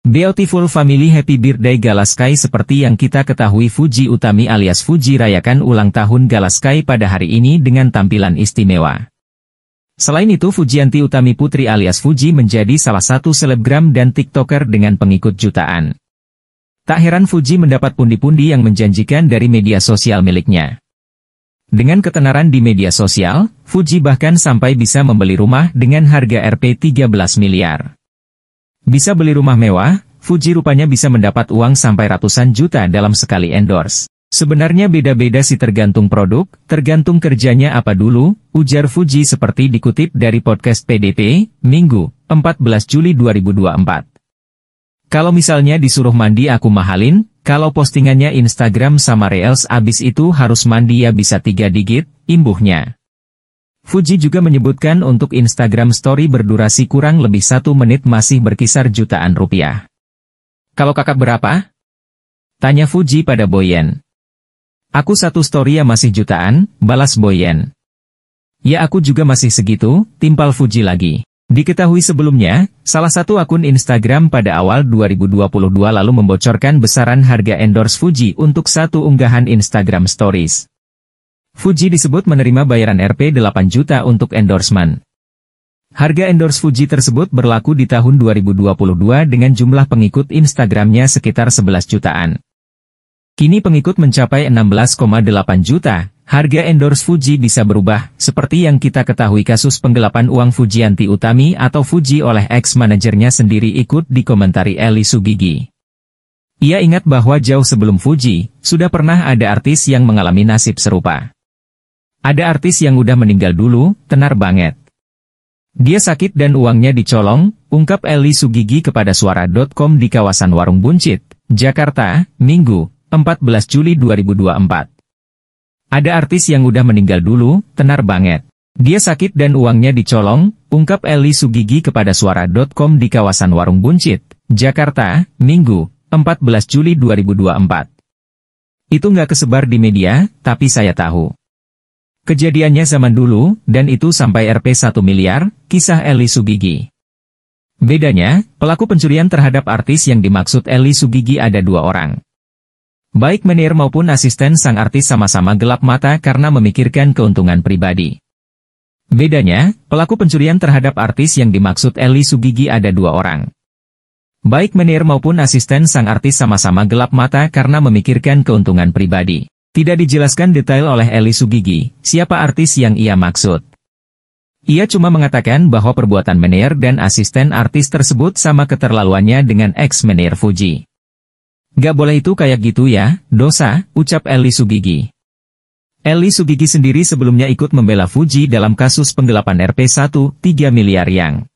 Beautiful Family Happy Birthday Galaskai Seperti yang kita ketahui Fuji Utami alias Fuji rayakan ulang tahun Galaskai pada hari ini dengan tampilan istimewa. Selain itu Fujianti Utami Putri alias Fuji menjadi salah satu selebgram dan tiktoker dengan pengikut jutaan. Tak heran Fuji mendapat pundi-pundi yang menjanjikan dari media sosial miliknya. Dengan ketenaran di media sosial, Fuji bahkan sampai bisa membeli rumah dengan harga Rp 13 miliar. Bisa beli rumah mewah, Fuji rupanya bisa mendapat uang sampai ratusan juta dalam sekali endorse. Sebenarnya beda-beda sih tergantung produk, tergantung kerjanya apa dulu, ujar Fuji seperti dikutip dari podcast PDP, Minggu, 14 Juli 2024. Kalau misalnya disuruh mandi aku mahalin, kalau postingannya Instagram sama Reels abis itu harus mandi ya bisa tiga digit, imbuhnya. Fuji juga menyebutkan untuk Instagram Story berdurasi kurang lebih satu menit masih berkisar jutaan rupiah. Kalau kakak berapa? Tanya Fuji pada Boyen. Aku satu story ya masih jutaan, balas Boyen. Ya aku juga masih segitu, timpal Fuji lagi. Diketahui sebelumnya, salah satu akun Instagram pada awal 2022 lalu membocorkan besaran harga endorse Fuji untuk satu unggahan Instagram Stories. Fuji disebut menerima bayaran Rp 8 juta untuk endorsement. Harga endorse Fuji tersebut berlaku di tahun 2022 dengan jumlah pengikut Instagramnya sekitar 11 jutaan. Kini pengikut mencapai 16,8 juta, harga endorse Fuji bisa berubah, seperti yang kita ketahui kasus penggelapan uang Fujianti Utami atau Fuji oleh ex-manajernya sendiri ikut di komentari Eli Sugigi. Ia ingat bahwa jauh sebelum Fuji, sudah pernah ada artis yang mengalami nasib serupa. Ada artis yang udah meninggal dulu, tenar banget. Dia sakit dan uangnya dicolong, ungkap Eli Sugigi kepada suara.com di kawasan Warung Buncit, Jakarta, Minggu, 14 Juli 2024. Ada artis yang udah meninggal dulu, tenar banget. Dia sakit dan uangnya dicolong, ungkap Eli Sugigi kepada suara.com di kawasan Warung Buncit, Jakarta, Minggu, 14 Juli 2024. Itu nggak kesebar di media, tapi saya tahu. Kejadiannya zaman dulu, dan itu sampai Rp 1 miliar, kisah Eli Sugigi. Bedanya, pelaku pencurian terhadap artis yang dimaksud Eli Sugigi ada dua orang. Baik Menir maupun asisten sang artis sama-sama gelap mata karena memikirkan keuntungan pribadi. Bedanya, pelaku pencurian terhadap artis yang dimaksud Eli Sugigi ada dua orang. Baik Menir maupun asisten sang artis sama-sama gelap mata karena memikirkan keuntungan pribadi. Tidak dijelaskan detail oleh Eli Sugigi, siapa artis yang ia maksud. Ia cuma mengatakan bahwa perbuatan Meneer dan asisten artis tersebut sama keterlaluannya dengan ex Meneer Fuji. Gak boleh itu kayak gitu ya, dosa, ucap Eli Sugigi. Eli Sugigi sendiri sebelumnya ikut membela Fuji dalam kasus penggelapan Rp1, 3 miliar yang